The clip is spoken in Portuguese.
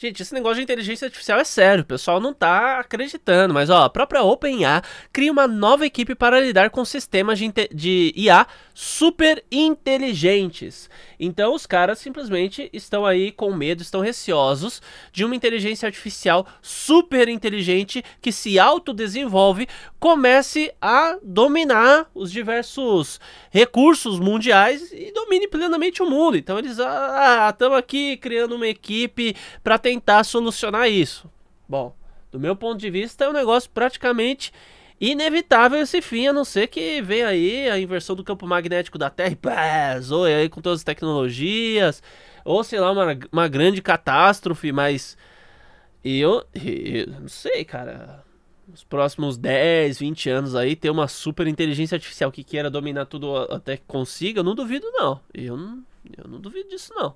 Gente, esse negócio de inteligência artificial é sério, o pessoal não tá acreditando, mas ó, a própria OpenAI cria uma nova equipe para lidar com sistemas de, de IA super inteligentes. Então os caras simplesmente estão aí com medo, estão receosos de uma inteligência artificial super inteligente que se autodesenvolve, comece a dominar os diversos recursos mundiais e domine plenamente o mundo. Então eles, ah, ah aqui criando uma equipe para tentar solucionar isso. Bom, do meu ponto de vista, é um negócio praticamente inevitável esse fim, a não ser que venha aí a inversão do campo magnético da Terra e pá, zoe aí com todas as tecnologias, ou sei lá, uma, uma grande catástrofe, mas eu, eu não sei, cara. Nos próximos 10, 20 anos aí, ter uma super inteligência artificial que queira dominar tudo até que consiga, eu não duvido, não. Eu não, eu não duvido disso, não.